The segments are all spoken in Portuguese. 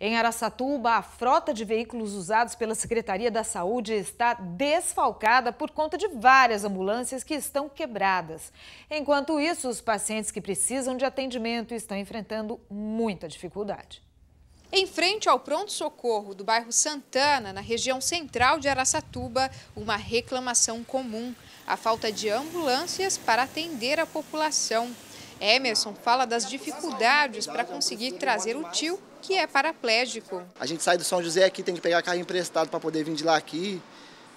Em Araçatuba, a frota de veículos usados pela Secretaria da Saúde está desfalcada por conta de várias ambulâncias que estão quebradas. Enquanto isso, os pacientes que precisam de atendimento estão enfrentando muita dificuldade. Em frente ao pronto-socorro do bairro Santana, na região central de Araçatuba, uma reclamação comum: a falta de ambulâncias para atender a população. Emerson fala das dificuldades para conseguir trazer o tio que é paraplégico. A gente sai do São José aqui, tem que pegar carro emprestado para poder vir de lá aqui,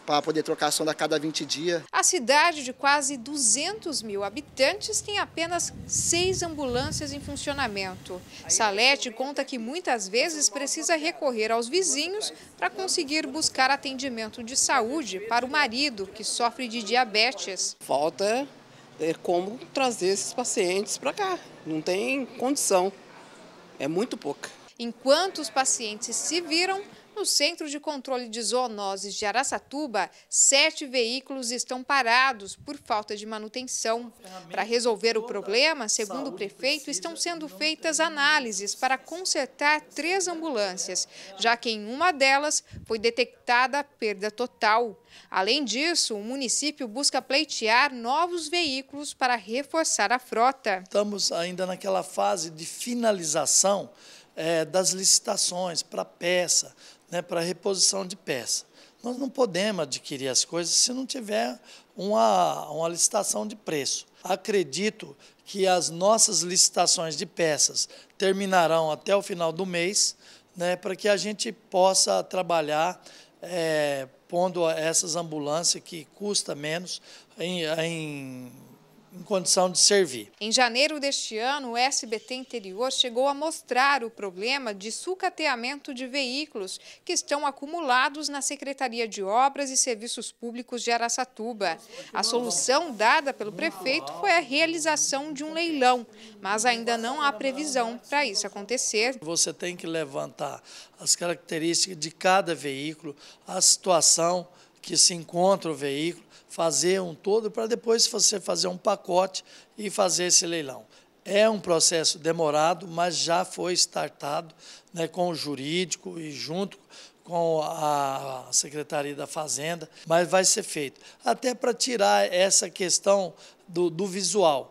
para poder trocar a sonda a cada 20 dias. A cidade de quase 200 mil habitantes tem apenas seis ambulâncias em funcionamento. Salete conta que muitas vezes precisa recorrer aos vizinhos para conseguir buscar atendimento de saúde para o marido, que sofre de diabetes. Falta é como trazer esses pacientes para cá. Não tem condição. É muito pouca enquanto os pacientes se viram, no Centro de Controle de Zoonoses de Araçatuba, sete veículos estão parados por falta de manutenção. Para resolver o problema, segundo o prefeito, estão sendo feitas análises para consertar três ambulâncias, já que em uma delas foi detectada perda total. Além disso, o município busca pleitear novos veículos para reforçar a frota. Estamos ainda naquela fase de finalização é, das licitações para peça, né, para reposição de peça. Nós não podemos adquirir as coisas se não tiver uma, uma licitação de preço. Acredito que as nossas licitações de peças terminarão até o final do mês, né, para que a gente possa trabalhar é, pondo essas ambulâncias que custa menos em, em em condição de servir. Em janeiro deste ano, o SBT Interior chegou a mostrar o problema de sucateamento de veículos que estão acumulados na Secretaria de Obras e Serviços Públicos de Araçatuba. A solução dada pelo prefeito foi a realização de um leilão, mas ainda não há previsão para isso acontecer. Você tem que levantar as características de cada veículo, a situação que se encontra o veículo, fazer um todo para depois você fazer um pacote e fazer esse leilão. É um processo demorado, mas já foi startado né, com o jurídico e junto com a Secretaria da Fazenda, mas vai ser feito. Até para tirar essa questão do, do visual.